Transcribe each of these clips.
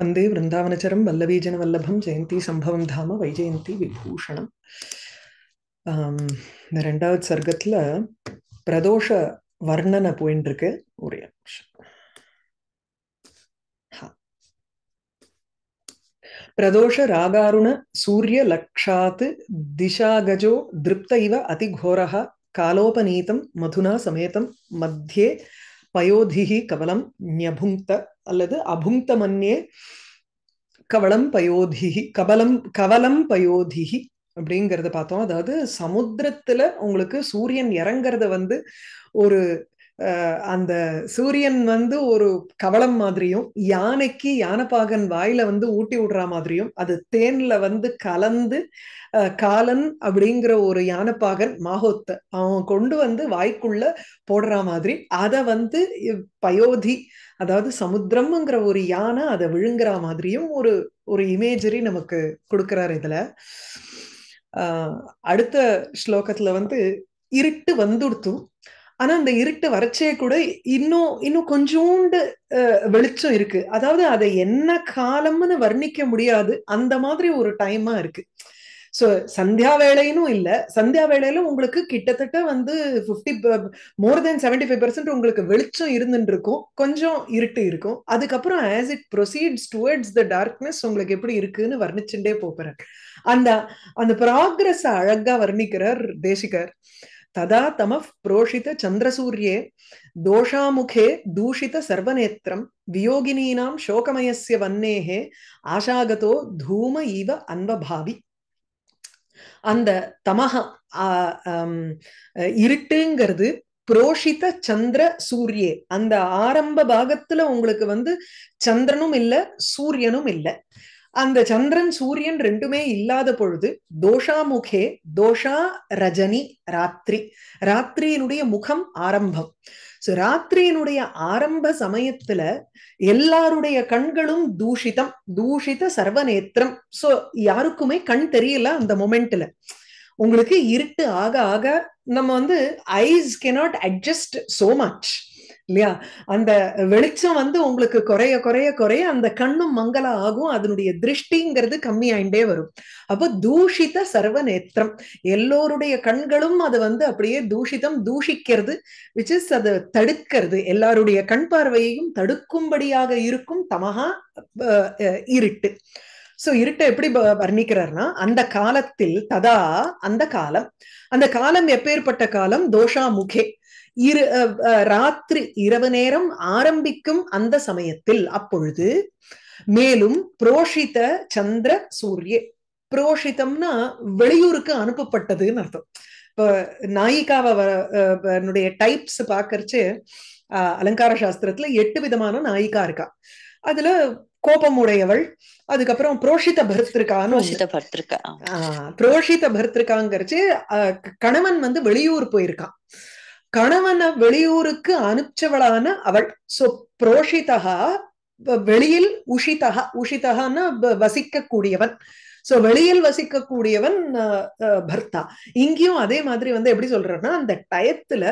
வந்தே விருந்தாவனச்சரம் வல்லவீஜன வல்லபம் ஜெயந்தி சம்பவம் தாம வைஜெயந்தி விபூஷணம் இந்த ரெண்டாவது சர்க்கத்தில் பிரதோஷ வர்ணனை போயின்னு இருக்கு ஒரே பிரதோஷ ராகாருண சூரிய லக்ஷாத் திசாகஜோ திருப்த இவ அதிகோரா காலோபநீதம் மதுனா சமேதம் மத்தியே பயோதிகி கவலம் ஞபுங்த அல்லது அபுங்த மன்னே கவலம் பயோதிகி கவலம் கவலம் பயோதிகி அப்படிங்கிறத பார்த்தோம் அதாவது சமுத்திரத்துல உங்களுக்கு சூரியன் இறங்கிறத வந்து ஒரு அந்த சூரியன் வந்து ஒரு கவளம் மாதிரியும் யானைக்கு யானைப்பாகன் வாயில வந்து ஊட்டி விடுற மாதிரியும் அது தேன்ல வந்து கலந்து காலன் அப்படிங்கிற ஒரு யானைப்பாகன் மாஹோத்த அவன் கொண்டு வந்து வாய்க்குள்ள போடுற மாதிரி அதை வந்து பயோதி அதாவது சமுத்திரம்ங்கிற ஒரு யானை அதை விழுங்குற மாதிரியும் ஒரு ஒரு இமேஜரி நமக்கு கொடுக்குறாரு இதுல அடுத்த ஸ்லோகத்துல வந்து இருட்டு வந்துடுத்தும் ஆனா அந்த இருட்டு வறட்சையை கூட இன்னும் இன்னும் கொஞ்சோண்டு வெளிச்சம் இருக்கு அதாவது அதை என்ன காலம்னு வர்ணிக்க முடியாது அந்த மாதிரி ஒரு டைமா இருக்கு ஸோ சந்தியா வேலைன்னு இல்லை சந்தியா வேலையில உங்களுக்கு கிட்டத்தட்ட வந்து fifty more than seventy five percent உங்களுக்கு வெளிச்சம் இருந்துட்டு இருக்கும் கொஞ்சம் இருட்டு இருக்கும் அதுக்கப்புறம் as it proceeds towards the darkness உங்களுக்கு எப்படி இருக்குன்னு வர்ணிச்சுட்டே போறேன் அந்த அந்த ப்ராக்ரஸ் அழகா வர்ணிக்கிறார் தேசிகர் ததா தம புரோஷித சந்திரசூரியே தோஷாமுகே தூஷித சர்வநேத்திரம் வியோகினீனாம் சோகமயசிய வன்னேகே ஆஷாகதோ தூம இவ அன்பபாவி அந்த தமக இருட்டுங்கிறது புரோஷித சந்திர சூரியே அந்த ஆரம்ப பாகத்துல உங்களுக்கு வந்து சந்திரனும் இல்ல சூரியனும் இல்லை அந்த சந்திரன் சூரியன் ரெண்டுமே இல்லாத பொழுது தோஷா முகே தோஷா ரஜனி ராத்திரி ராத்திரியினுடைய முகம் ஆரம்பம் சோ ராத்திரியினுடைய ஆரம்ப சமயத்துல எல்லாருடைய கண்களும் தூஷிதம் தூஷித சர்வநேத்திரம் சோ யாருக்குமே கண் தெரியல அந்த மொமெண்ட்ல உங்களுக்கு இருட்டு ஆக ஆக நம்ம வந்து eyes cannot adjust so much இல்லையா அந்த வெளிச்சம் வந்து உங்களுக்கு குறைய குறைய குறைய அந்த கண்ணும் மங்கலா ஆகும் அதனுடைய திருஷ்டிங்கிறது கம்மி ஆயிண்டே வரும் அப்போ தூஷித சர்வ நேத்திரம் எல்லோருடைய கண்களும் அது வந்து அப்படியே தூஷிதம் தூஷிக்கிறது விச் இஸ் அதை தடுக்கிறது எல்லாருடைய கண் பார்வையையும் தடுக்கும்படியாக இருக்கும் தமஹா இருட்டு சோ இருட்டை எப்படி வர்ணிக்கிறார்னா அந்த காலத்தில் ததா அந்த காலம் அந்த காலம் எப்பேற்பட்ட காலம் தோஷா முகே இரு ராத்திரி இரவு நேரம் ஆரம்பிக்கும் அந்த சமயத்தில் அப்பொழுது மேலும் புரோஷித சந்திர சூரிய புரோஷிதம்னா வெளியூருக்கு அனுப்பப்பட்டதுன்னு அர்த்தம் இப்ப நாயிகாவுடைய டைப்ஸ் பாக்கறச்சு அஹ் அலங்கார சாஸ்திரத்துல எட்டு விதமான நாயிகா இருக்கா அதுல கோபம் உடையவள் அதுக்கப்புறம் புரோஷித பர்திருக்கான்னு புரோஷித பர்திருக்காங்கிறச்சு கணவன் வந்து வெளியூர் போயிருக்கான் கணவனை வெளியூருக்கு அனுப்பிச்சவளான அவள் சோ புரோஷிதா வெளியில் உஷிதா உஷிதகான்னா வசிக்க கூடியவன் சோ வெளியில் வசிக்கக்கூடியவன் பர்த்தா இங்கேயும் அதே மாதிரி வந்து எப்படி சொல்றேன்னா அந்த டயத்துல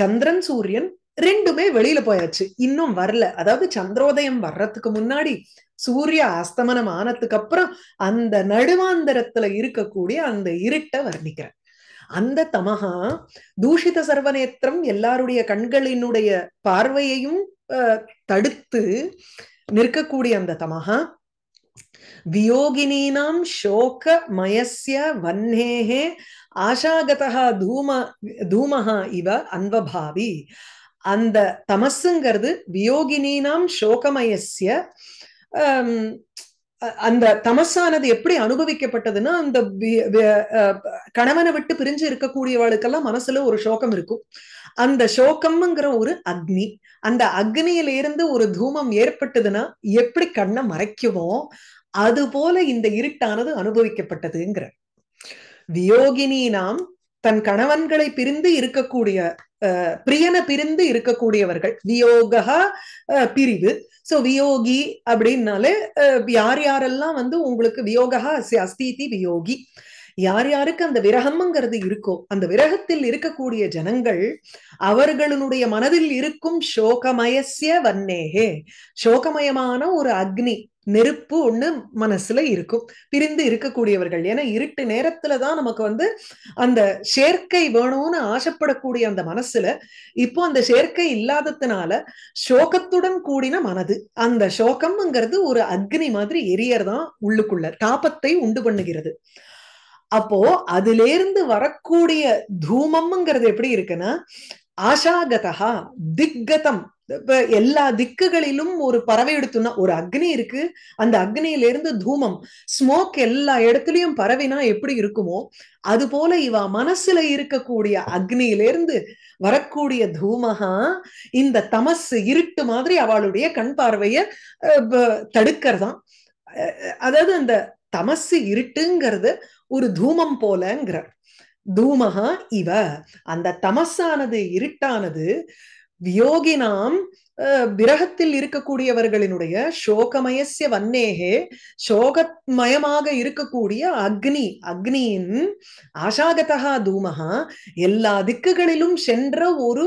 சந்திரன் சூரியன் ரெண்டுமே வெளியில போயாச்சு இன்னும் வரல அதாவது சந்திரோதயம் வர்றதுக்கு முன்னாடி சூரிய அஸ்தமனம் ஆனதுக்கு அப்புறம் அந்த நடுவாந்தரத்துல இருக்கக்கூடிய அந்த இருட்டை வர்ணிக்கிறேன் அந்த தமகா தூஷித சர்வநேத்திரம் எல்லாருடைய கண்களினுடைய பார்வையையும் தடுத்து நிற்கக்கூடிய அந்த தமகா வியோகினீனாம் சோக மயசிய வன்னேகே ஆஷாகதா தூம தூமஹா இவ அன்பபாவி அந்த தமசுங்கிறது வியோகினீனாம் சோகமயசிய அந்த தமசானது எப்படி அனுபவிக்கப்பட்டதுன்னா அந்த கணவனை விட்டு பிரிஞ்சு இருக்கக்கூடியவளுக்கெல்லாம் மனசுல ஒரு சோகம் இருக்கும் அந்த சோகம்ங்கிற ஒரு அக்னி அந்த அக்னியில இருந்து ஒரு தூமம் ஏற்பட்டதுன்னா எப்படி கண்ணை மறைக்குமோ அது போல இந்த இருட்டானது அனுபவிக்கப்பட்டதுங்கிற வியோகினி நாம் தன் கணவன்களை பிரிந்து இருக்கக்கூடிய பிரியன பிரிந்து இருக்கக்கூடியவர்கள் வியோகா பிரிவு சோ வியோகி அப்படின்னாலே யார் யாரெல்லாம் வந்து உங்களுக்கு வியோகா அஸ்தீதி வியோகி யார் யாருக்கு அந்த விரகம்ங்கிறது இருக்கோ அந்த விரகத்தில் இருக்கக்கூடிய ஜனங்கள் அவர்களுடைய மனதில் இருக்கும் சோகமயசிய வன்னேகே சோகமயமான ஒரு அக்னி நெருப்பு ஒண்ணு மனசுல இருக்கும் பிரிந்து இருக்கக்கூடியவர்கள் ஏன்னா இருட்டு நேரத்துலதான் நமக்கு வந்து அந்த சேர்க்கை வேணும்னு ஆசைப்படக்கூடிய அந்த மனசுல இப்போ அந்த சேர்க்கை இல்லாததுனால சோகத்துடன் கூடின மனது அந்த சோகம்ங்கிறது ஒரு அக்னி மாதிரி எரியறதான் உள்ளுக்குள்ள தாபத்தை உண்டு பண்ணுகிறது அப்போ அதுல இருந்து வரக்கூடிய தூமம்ங்கிறது எப்படி இருக்குன்னா ஆஷாகதா திக்கதம் எல்லா திக்குகளிலும் ஒரு பறவை எடுத்துனா ஒரு அக்னி இருக்கு அந்த அக்னியில இருந்து தூமம் ஸ்மோக் எல்லா இடத்துலயும் பறவைனா எப்படி இருக்குமோ அது போல இவ மனசுல இருக்கக்கூடிய அக்னியிலிருந்து வரக்கூடிய தூமகா இந்த தமசு இருட்டு மாதிரி அவளுடைய கண் பார்வைய தடுக்கிறதான் அதாவது அந்த தமசு இருட்டுங்கிறது ஒரு தூமம் போலங்கிறார் தூமஹா இவ அந்த தமசானது இருட்டானது வியோகினாம் விரகத்தில் இருக்கக்கூடியவர்களினுடைய சோகமயசிய வன்னேகே சோகமயமாக இருக்கக்கூடிய அக்னி அக்னியின் ஆஷாகதா தூமஹா எல்லா திக்குகளிலும் சென்ற ஒரு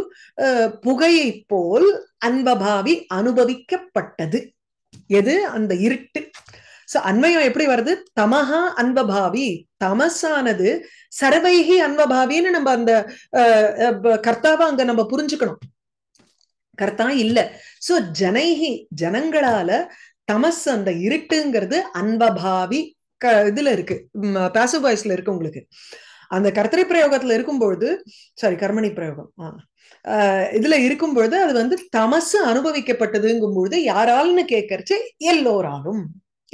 புகையை போல் அன்பபாவி அனுபவிக்கப்பட்டது எது அந்த இருட்டு சோ அன்மயம் எப்படி வருது தமஹா அன்பபாவி தமசானது சரவைகி அன்பபாவின்னு நம்ம அந்த கர்த்தாவா அங்க நம்ம புரிஞ்சுக்கணும் கர்த்தா இல்ல சோ ஜனைகி ஜனங்களால தமஸ் அந்த இருட்டுங்கிறது அன்பபாவி க இதுல இருக்கு பேசிவ் வாய்ஸ்ல இருக்கு உங்களுக்கு அந்த கர்த்தரை பிரயோகத்துல இருக்கும்பொழுது சாரி கர்மணி பிரயோகம் இதுல இருக்கும்பொழுது அது வந்து தமசு அனுபவிக்கப்பட்டதுங்கும் பொழுது யாரால்னு கேட்கறச்சு எல்லோராலும்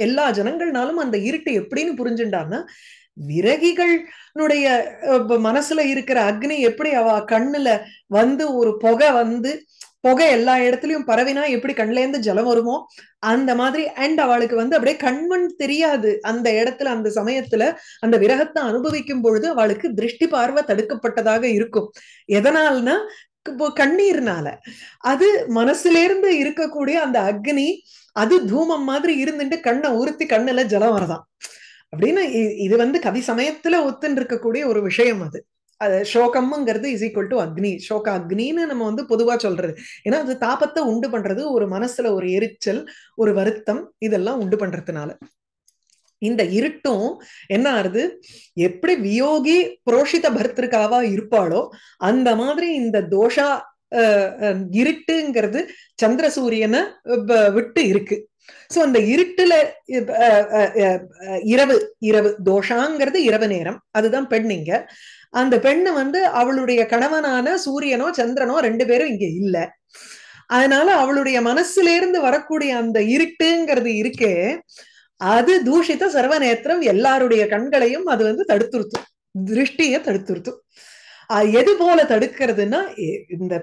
எல்லா ஜனங்கள்னாலும் அந்த இருட்டு எப்படின்னு புரிஞ்சுட்டான்னா விரகிகள்னுடைய மனசுல இருக்கிற அக்னி எப்படி அவ கண்ணுல வந்து ஒரு புகை வந்து புகை எல்லா இடத்துலயும் பரவினா எப்படி கண்ணுல இருந்து ஜலம் வருமோ அந்த மாதிரி அண்ட் அவளுக்கு வந்து அப்படியே கண்மண் தெரியாது அந்த இடத்துல அந்த சமயத்துல அந்த விரகத்தை அனுபவிக்கும் பொழுது அவளுக்கு திருஷ்டி பார்வை தடுக்கப்பட்டதாக இருக்கும் எதனால்னா கண்ணீர்னால அது மனசுல இருந்து இருக்கக்கூடிய அந்த அக்னி அது தூமம் மாதிரி இருந்துட்டு கண்ணை உறுத்தி கண்ணுல ஜலம் வரதான் அப்படின்னு இது வந்து கவி சமயத்துல ஒத்துன்னு இருக்கக்கூடிய ஒரு விஷயம் அது அது சோகம்ங்கிறது இஸ் ஈக்குவல் டு அக்னி சோக அக்னின்னு நம்ம வந்து பொதுவா சொல்றது ஏன்னா அது தாபத்தை உண்டு பண்றது ஒரு மனசுல ஒரு எரிச்சல் ஒரு வருத்தம் இதெல்லாம் உண்டு பண்றதுனால இந்த இருட்டும் என்ன ஆறுது எப்படி வியோகி புரோஷித பர்திருக்காவா இருப்பாளோ அந்த மாதிரி இந்த தோஷா இருட்டுங்கிறது சந்திர சூரியனை விட்டு இருக்கு சோ அந்த இருட்டுல இரவு இரவு தோஷாங்கிறது இரவு நேரம் அதுதான் பெண்ணிங்க அந்த பெண்ணு வந்து அவளுடைய கணவனான சூரியனோ சந்திரனோ ரெண்டு பேரும் இங்க இல்ல அதனால அவளுடைய மனசுல இருந்து வரக்கூடிய அந்த இருட்டுங்கிறது இருக்கே அது தூஷித்த சர்வநேத்திரம் எல்லாருடைய கண்களையும் அது வந்து தடுத்துருத்தும் திருஷ்டிய தடுத்துருத்தும் எது போல தடுக்கிறதுன்னா இந்த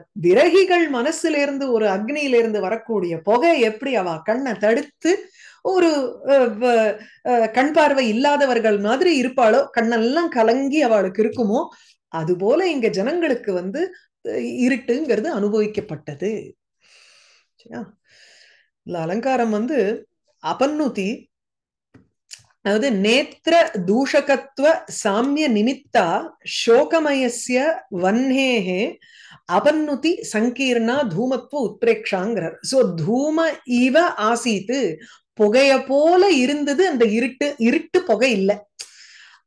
மனசுல இருந்து ஒரு அக்னியிலிருந்து வரக்கூடிய புகை எப்படி அவ கண்ணை தடுத்து ஒரு கண் பார்வை இல்லாதவர்கள் மாதிரி இருப்பாளோ கண்ணெல்லாம் கலங்கி அவளுக்கு இருக்குமோ அது போல இங்க ஜனங்களுக்கு வந்து இருட்டுங்கிறது அனுபவிக்கப்பட்டது அலங்காரம் வந்து அபன்னுதி அதாவது நேத்திர தூஷகத்துவ சாமிய நிமித்தா சோகமயசிய வன்னேகே அபன்னுதி சங்கீர்ணா தூமத்துவ உத்ரேக்ஷாங்கிறார் சோ தூம இவ ஆசீத்து புகைய போல இருந்தது அந்த இருட்டு இருட்டு புகை இல்லை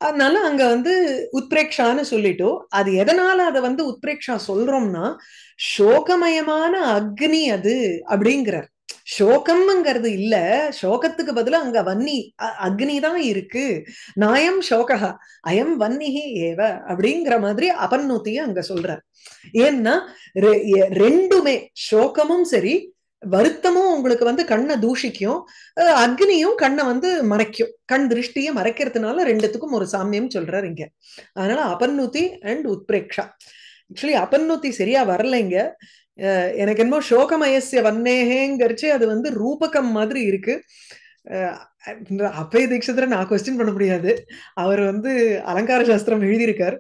அதனால அங்க வந்து உத்ரேக்ஷான்னு சொல்லிட்டோம் அது எதனால அதை வந்து உத்ரேக்ஷா சொல்றோம்னா சோகமயமான அக்னி அது அப்படிங்கிறார் சோகம்ங்கிறது இல்ல சோகத்துக்கு பதிலா அங்க வன்னி அக்னி தான் இருக்கு நாயம் சோகா அயம் வன்னிஹி ஏவ அப்படிங்கிற மாதிரி அபநூத்திய அங்க சொல்ற ஏன்னா ரெண்டுமே சோகமும் சரி வருத்தமும் உங்களுக்கு வந்து கண்ணை தூஷிக்கும் அக்னியும் கண்ணை வந்து மறைக்கும் கண் திருஷ்டியை மறைக்கிறதுனால ரெண்டுத்துக்கும் ஒரு சாமியம் சொல்றாரு இங்க அதனால அபநூத்தி அண்ட் உத்பிரேக்ஷா ஆக்சுவலி அப்பன்னூத்தி சரியா வரலைங்க எனக்கு என்னமோ சோகமயசிய வன்னேகேங்கிறச்சு அது வந்து ரூபகம் மாதிரி இருக்கு அப்பய தீட்சத்துல நான் கொஸ்டின் பண்ண முடியாது அவர் வந்து அலங்கார சாஸ்திரம் எழுதியிருக்கார்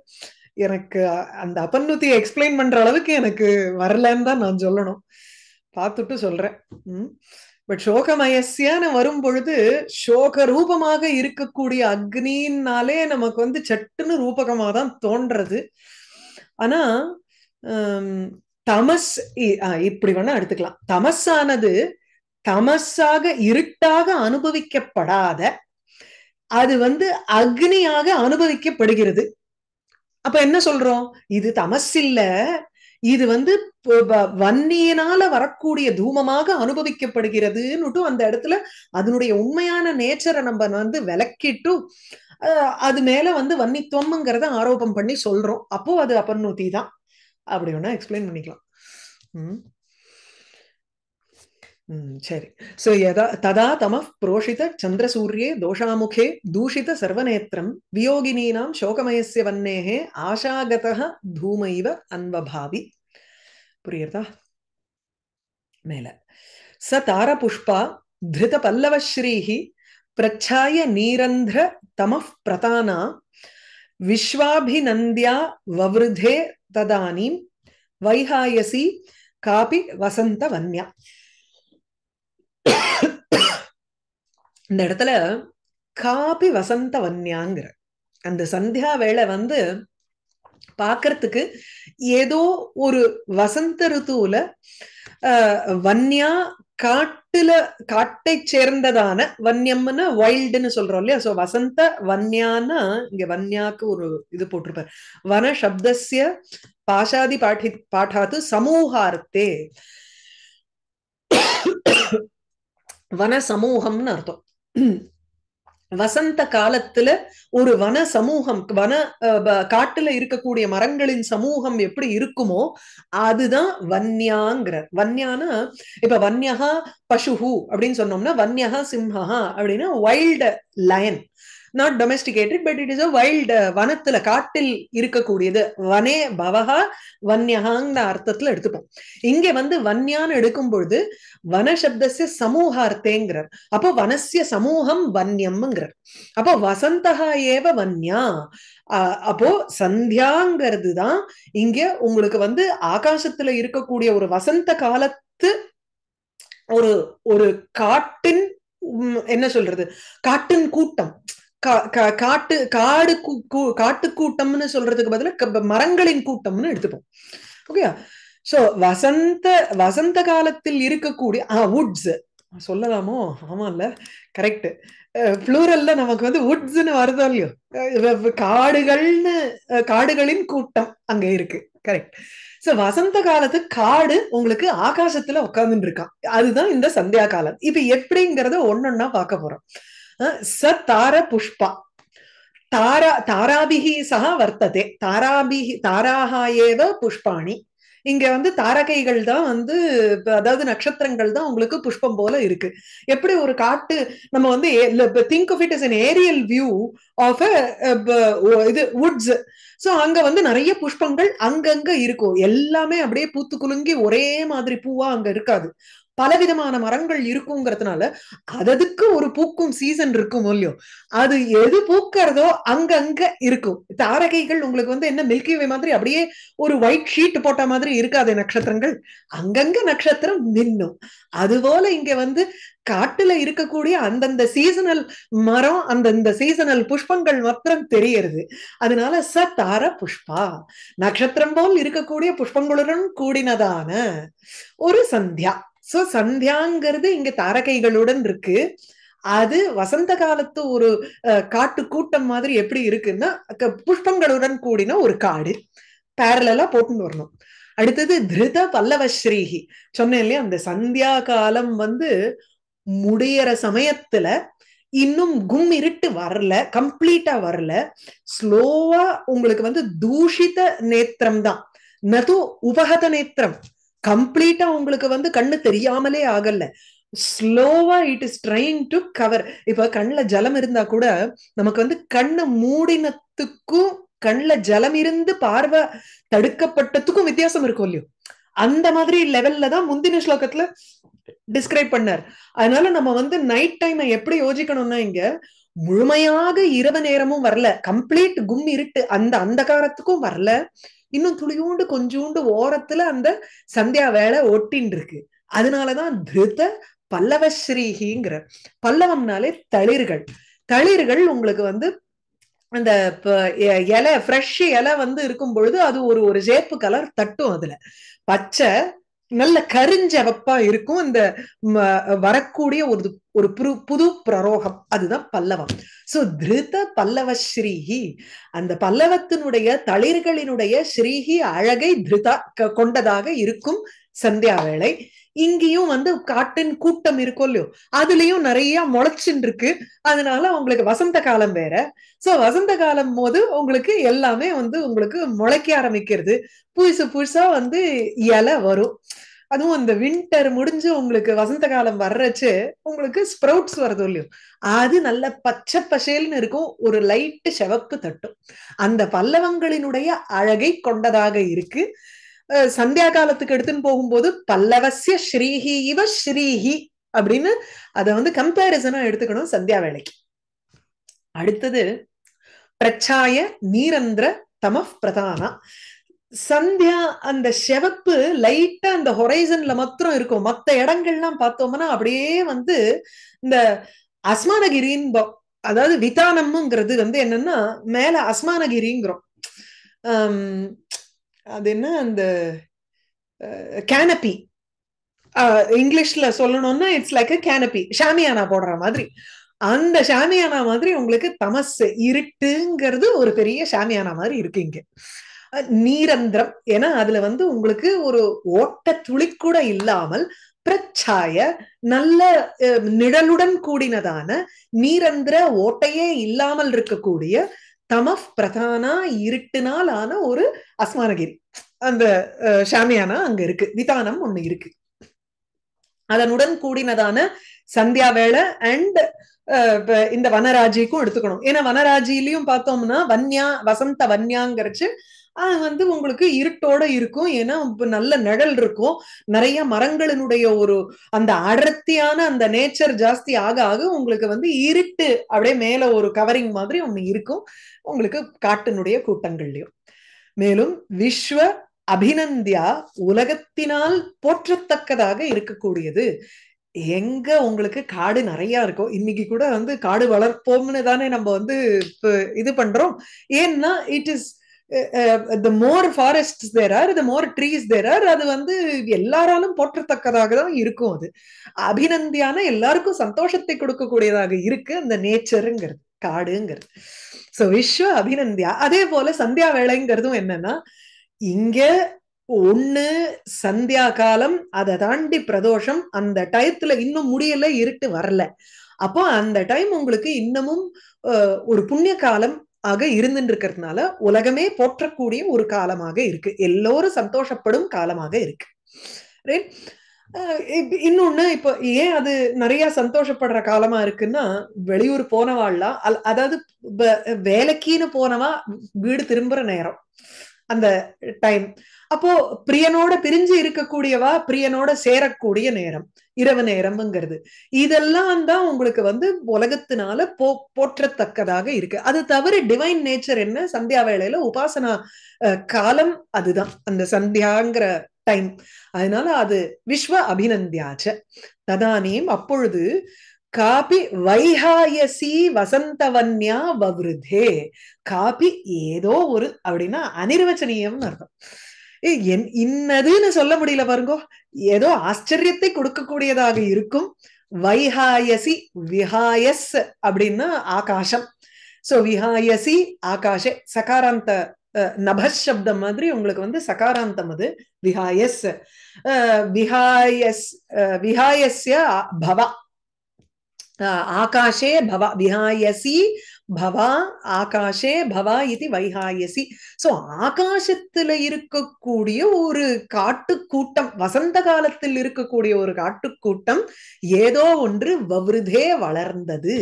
எனக்கு அந்த அப்பன்னுத்தியை எக்ஸ்பிளைன் பண்ற அளவுக்கு எனக்கு வரலன்னு தான் நான் சொல்லணும் பார்த்துட்டு சொல்றேன் பட் சோகமயசியான வரும் பொழுது சோக ரூபமாக இருக்கக்கூடிய அக்னின்னாலே நமக்கு வந்து சட்டுன்னு ரூபகமாக தான் தோன்றது ஆனா தமஸ் இப்படி வேணா எடுத்துக்கலாம் தமஸானது தமஸாக இருட்டாக அனுபவிக்கப்படாத அது வந்து அக்னியாக அனுபவிக்கப்படுகிறது அப்ப என்ன சொல்றோம் இது தமஸ் இல்ல இது வந்து வன்னியினால வரக்கூடிய தூமமாக அனுபவிக்கப்படுகிறதுன்னு அந்த இடத்துல அதனுடைய உண்மையான நேச்சரை நம்ம வந்து விளக்கிட்டு அது மேல வந்து வன்னித்துவம்ங்கிறத ஆரோபம் பண்ணி சொல்றோம் அப்போ அது அபர்ணூதி தான் அப்படி வேணா எக்ஸ்பிளைன் பண்ணிக்கலாம் ம் சரி சோ யதா ததா தம புரோஷித சந்திரசூரியே தோஷாமுகே தூஷித சர்வநேத்திரம் வியோகினீனாம் சோகமயசிய வன்னேः ஆஷாகதः தூமைவ அன்வபாவி புரியுதா மேல ச தாரபுஷ்பா ధృత பல்லவஸ்ரீஹ பிரச்சாய நீரந்திர தம பிரதானா விஸ்வாபிநந்தியா வவருதே तदानीं காபி வசந்த வசந்தவன்யா இந்த இடத்துல காபி வசந்த வன்யாங்கிற அந்த சந்தியா வேலை வந்து பாக்குறதுக்கு ஏதோ ஒரு வசந்த ருத்துவுல வன்யா காட்டுல காட்டை சேர்ந்ததான வன்யம்னா வைல்டுன்னு சொல்றோம் இல்லையா சோ வசந்த வன்யானா இங்க வன்யாக்கு ஒரு இது போட்டிருப்பார் வன சப்தசிய பாஷாதி பாட்டி பாட்டாத்து சமூகார்த்தே வன சமூகம்னு அர்த்தம் வசந்த காலத்துல ஒரு வன சமூகம் வன காட்டுல இருக்கக்கூடிய மரங்களின் சமூகம் எப்படி இருக்குமோ அதுதான் வன்யாங்கிற வன்யானா இப்ப வன்யகா பசுஹு அப்படின்னு சொன்னோம்னா வன்யகா சிம்ஹா அப்படின்னா wild lion not domesticated but it is a wild வனத்துல காட்டில் இருக்கக்கூடியது வனே பவகா வன்யகாங்கிற அர்த்தத்துல எடுத்துப்போம் இங்க வந்து வன்யான்னு எடுக்கும் பொழுது வன சப்தசிய சமூகார்த்தேங்கிறார் அப்போ வனசிய சமூகம் வன்யம்ங்கிறார் அப்போ வசந்தகா ஏவ வன்யா அப்போ சந்தியாங்கிறது தான் இங்க உங்களுக்கு வந்து ஆகாசத்துல இருக்கக்கூடிய ஒரு வசந்த காலத்து ஒரு ஒரு காட்டின் என்ன சொல்றது காட்டின் கூட்டம் காட்டு காடு காட்டு கூட்டம்னு சொல்றதுக்கு பதில மரங்களின் கூட்டம்னு எடுத்துப்போம் ஓகேயா சோ வசந்த வசந்த காலத்தில் இருக்கக்கூடிய ஆ வுட்ஸ் சொல்லலாமோ இல்ல கரெக்ட் புளூரல்ல நமக்கு வந்து வுட்ஸ்ன்னு வருதோ இல்லையோ காடுகள்னு காடுகளின் கூட்டம் அங்க இருக்கு கரெக்ட் சோ வசந்த காலத்து காடு உங்களுக்கு ஆகாசத்துல உட்கார்ந்துட்டு இருக்கான் அதுதான் இந்த சந்தியா காலம் இப்ப எப்படிங்கறத ஒன்னொன்னா பார்க்க போறோம் ச தார புஷ்பா தார தாராபிகி சக வர்த்ததே தாராபிகி தாராக ஏவ புஷ்பாணி இங்க வந்து தாரகைகள் தான் வந்து அதாவது நட்சத்திரங்கள் தான் உங்களுக்கு புஷ்பம் போல இருக்கு எப்படி ஒரு காட்டு நம்ம வந்து think of it is an aerial view of இது வுட்ஸ் ஸோ அங்க வந்து நிறைய புஷ்பங்கள் அங்கங்க இருக்கும் எல்லாமே அப்படியே பூத்து குலுங்கி ஒரே மாதிரி பூவா அங்க இருக்காது பலவிதமான மரங்கள் இருக்குங்கிறதுனால அததுக்கு ஒரு பூக்கும் சீசன் இருக்கும் இல்லையோ அது எது பூக்கிறதோ அங்கங்க இருக்கும் தாரகைகள் உங்களுக்கு வந்து என்ன மில்கிவே மாதிரி அப்படியே ஒரு ஒயிட் ஷீட் போட்ட மாதிரி இருக்காது நட்சத்திரங்கள் அங்கங்க நட்சத்திரம் அது அதுபோல இங்க வந்து காட்டுல இருக்கக்கூடிய அந்தந்த சீசனல் மரம் அந்தந்த சீசனல் புஷ்பங்கள் மாத்திரம் தெரியறது அதனால ச தார புஷ்பா நட்சத்திரம் போல் இருக்கக்கூடிய புஷ்பங்களுடன் கூடினதான ஒரு சந்தியா சோ சந்தியாங்கிறது இங்க தாரகைகளுடன் இருக்கு அது வசந்த காலத்து ஒரு காட்டு கூட்டம் மாதிரி எப்படி இருக்குன்னா புஷ்பங்களுடன் கூடின ஒரு காடு பேரலா போட்டுன்னு வரணும் அடுத்தது திருத ஸ்ரீஹி சொன்னேன் இல்லையா அந்த சந்தியா காலம் வந்து முடியற சமயத்துல இன்னும் கும் இருட்டு வரல கம்ப்ளீட்டா வரல ஸ்லோவா உங்களுக்கு வந்து தூஷித நேத்திரம் தான் நது உபகத நேத்திரம் கம்ப்ளீட்டா உங்களுக்கு வந்து கண்ணு தெரியாமலே ஆகல ஸ்லோவா it is trying to cover இப்ப கண்ணுல ஜலம் இருந்தா கூட நமக்கு வந்து கண்ணு மூடினத்துக்கும் கண்ணுல ஜலம் இருந்து பார்வை தடுக்கப்பட்டதுக்கும் வித்தியாசம் இருக்கும் இல்லையோ அந்த மாதிரி லெவல்ல தான் முந்தின ஸ்லோகத்துல டிஸ்கிரைப் பண்ணார் அதனால நம்ம வந்து நைட் டைம் எப்படி யோசிக்கணும்னா இங்க முழுமையாக இரவு நேரமும் வரல கம்ப்ளீட் கும் இருட்டு அந்த அந்த காலத்துக்கும் வரல இன்னும் துளியூண்டு கொஞ்சோண்டு ஓரத்துல அந்த சந்தியா வேலை ஒட்டின் இருக்கு அதனாலதான் திருத ஸ்ரீஹிங்கிற பல்லவம்னாலே தளிர்கள் தளிர்கள் உங்களுக்கு வந்து அந்த இலை ஃப்ரெஷ் இலை வந்து இருக்கும் பொழுது அது ஒரு ஒரு சேப்பு கலர் தட்டும் அதுல பச்சை நல்ல கருஞ்சவப்பா இருக்கும் அந்த வரக்கூடிய ஒரு ஒரு புது புது பிரரோகம் அதுதான் பல்லவம் சோ திருத பல்லவ ஸ்ரீஹி அந்த பல்லவத்தினுடைய தளிர்களினுடைய ஸ்ரீஹி அழகை திருதா கொண்டதாக இருக்கும் சந்தியா வேளை இங்கேயும் வந்து காட்டின் கூட்டம் இருக்கும் இல்லையோ அதுலயும் நிறைய முளைச்சின் இருக்கு அதனால உங்களுக்கு வசந்த காலம் வேற சோ வசந்த காலம் போது உங்களுக்கு எல்லாமே வந்து உங்களுக்கு முளைக்க ஆரம்பிக்கிறது புதுசு புதுசா வந்து இலை வரும் அதுவும் இந்த வின்டர் முடிஞ்சு உங்களுக்கு வசந்த காலம் வர்றச்சு உங்களுக்கு ஸ்ப்ரவுட்ஸ் வருது இல்லையோ அது நல்ல பச்சை பசேல்னு இருக்கும் ஒரு லைட்டு செவப்பு தட்டும் அந்த பல்லவங்களினுடைய அழகை கொண்டதாக இருக்கு சந்தியா காலத்துக்கு எடுத்துன்னு போகும்போது பல்லவசிய ஸ்ரீஹி இவ ஸ்ரீஹி அப்படின்னு அதை வந்து கம்பேரிசனா எடுத்துக்கணும் சந்தியா வேலைக்கு அடுத்தது பிரச்சாய நீரந்திர தம பிரதானா சந்தியா அந்த செவப்பு லைட்டா அந்த ஹொரைசன்ல மாத்திரம் இருக்கும் மத்த இடங்கள்லாம் பார்த்தோம்னா அப்படியே வந்து இந்த அஸ்மானகிரின்போம் அதாவது விதானம்ங்கிறது வந்து என்னன்னா மேல அஸ்மானகிரிங்கிறோம் அது என்ன அந்த கேனப்பி இங்கிலீஷ்ல சொல்லணும்னா இட்ஸ் லைக் அ கேனப்பி ஷாமியானா போடுற மாதிரி அந்த ஷாமியானா மாதிரி உங்களுக்கு தமஸ் இருட்டுங்கிறது ஒரு பெரிய ஷாமியானா மாதிரி இருக்கு இங்க நீரந்திரம் ஏன்னா அதுல வந்து உங்களுக்கு ஒரு ஓட்ட துளி கூட இல்லாமல் பிரச்சாய நல்ல நிழலுடன் கூடினதான நீரந்திர ஓட்டையே இல்லாமல் இருக்கக்கூடிய தமஃப் பிரதானா இருட்டுனால் ஆன ஒரு அஸ்மானகிரி அந்த ஷாமியானா அங்க இருக்கு விதானம் ஒண்ணு இருக்கு அதனுடன் கூடினதான சந்தியா வேலை அண்ட் இந்த வனராஜிக்கும் எடுத்துக்கணும் ஏன்னா வனராஜிலையும் பார்த்தோம்னா வன்யா வசந்த வன்யாங்கிறச்சு அது வந்து உங்களுக்கு இருட்டோட இருக்கும் ஏன்னா நல்ல நிழல் இருக்கும் நிறைய மரங்களினுடைய ஒரு அந்த அடர்த்தியான அந்த நேச்சர் ஜாஸ்தி ஆக ஆக உங்களுக்கு வந்து இருட்டு அப்படியே மேல ஒரு கவரிங் மாதிரி ஒண்ணு இருக்கும் உங்களுக்கு காட்டினுடைய கூட்டங்கள்லயும் மேலும் விஸ்வ அபிநந்தியா உலகத்தினால் போற்றத்தக்கதாக இருக்கக்கூடியது எங்க உங்களுக்கு காடு நிறைய இருக்கும் இன்னைக்கு கூட வந்து காடு வளர்ப்போம்னு தானே நம்ம வந்து இது பண்றோம் ஏன்னா it is the more forest there are the more trees there are அது வந்து எல்லாராலும் போற்றத்தக்கதாக தான் இருக்கும் அது அபிநந்தியான எல்லாருக்கும் சந்தோஷத்தை கொடுக்கக்கூடியதாக இருக்கு அந்த நேச்சருங்கிறது காடுங்கிறது ஸோ விஸ்வ அபிநந்தியா அதே போல சந்தியா வேலைங்கிறதும் என்னன்னா இங்க ஒண்ணு சந்தியா காலம் அதை தாண்டி பிரதோஷம் அந்த டயத்துல இன்னும் முடியல இருட்டு வரல அப்போ அந்த டைம் உங்களுக்கு இன்னமும் ஒரு புண்ணிய காலம் ஆக இருந்துட்டு இருக்கிறதுனால உலகமே போற்றக்கூடிய ஒரு காலமாக இருக்கு எல்லோரும் சந்தோஷப்படும் காலமாக இருக்கு இன்னொன்னு இப்போ ஏன் அது நிறைய சந்தோஷப்படுற காலமா இருக்குன்னா வெளியூர் போனவாள்லாம் அதாவது வேலைக்குன்னு போனவா வீடு திரும்புற நேரம் அந்த டைம் அப்போ பிரியனோட பிரிஞ்சு இருக்கக்கூடியவா பிரியனோட சேரக்கூடிய நேரம் இரவு நேரம்ங்கிறது இதெல்லாம் தான் உங்களுக்கு வந்து உலகத்தினால போ போற்றத்தக்கதாக இருக்கு அது தவிர டிவைன் நேச்சர் என்ன சந்தியா வேளையில உபாசனா காலம் அதுதான் அந்த சந்தியாங்கிற டைம் அதனால அது விஸ்வ அபிநந்தியாச்ச ததானியம் அப்பொழுது காபி வைஹாயசி வசந்தவன்யா வவ்ருதே காபி ஏதோ ஒரு அப்படின்னா அனிர்வச்சனியம்னு அர்த்தம் என் இன்னதுன்னு சொல்ல முடியல பாருங்கோ ஏதோ ஆச்சரியத்தை கொடுக்கக்கூடியதாக இருக்கும் வைஹாயசி விஹாயஸ் அப்படின்னா ஆகாஷம் சோ விஹாயசி ஆகாஷே சகாராந்த நபஷப்தம் மாதிரி உங்களுக்கு வந்து சகாராந்தம் அது விஹாயஸ் விஹாயஸ் விஹாயசிய பவ ஆகாஷே பவ விஹாயசி பவா ஆகாஷே பவா இது வைகாயசி சோ ஆகாசத்துல இருக்கக்கூடிய ஒரு காட்டுக்கூட்டம் வசந்த காலத்தில் இருக்கக்கூடிய ஒரு காட்டுக்கூட்டம் ஏதோ ஒன்று வவ்ருதே வளர்ந்தது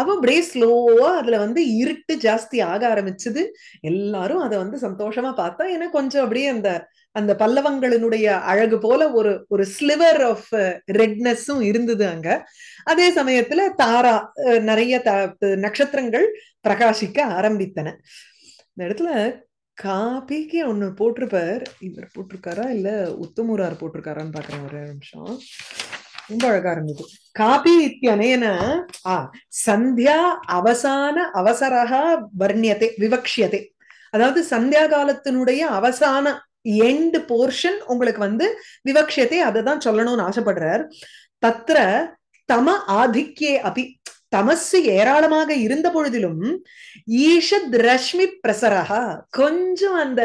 அப்போ அப்படியே ஸ்லோவா அதுல வந்து இருட்டு ஜாஸ்தி ஆக ஆரம்பிச்சது எல்லாரும் அதை வந்து சந்தோஷமா பார்த்தா ஏன்னா கொஞ்சம் அப்படியே அந்த அந்த பல்லவங்களினுடைய அழகு போல ஒரு ஒரு ஸ்லிவர் ஆஃப் ரெட்னஸும் இருந்தது அங்க அதே சமயத்துல தாரா நிறைய நட்சத்திரங்கள் பிரகாசிக்க ஆரம்பித்தன இந்த இடத்துல காபிக்கு ஒண்ணு போட்டிருப்பார் இவர் போட்டிருக்காரா இல்ல உத்தமூரார் போட்டிருக்காரான்னு பாக்குறேன் ஒரு நிமிஷம் ரொம்ப அழகா இருந்தது காபி இத்தியனேன ஆ சந்தியா அவசான அவசரகா வர்ணியத்தை விவக்ஷியத்தை அதாவது சந்தியா காலத்தினுடைய அவசான எண்டு போர்ஷன் உங்களுக்கு வந்து விவக்ஷத்தை அதை தான் சொல்லணும்னு ஆசைப்படுறார் தத்ர தம ஆதிக்கே அபி தமசு ஏராளமாக இருந்த பொழுதிலும் ஈஷத் ரஷ்மி பிரசரகா கொஞ்சம் அந்த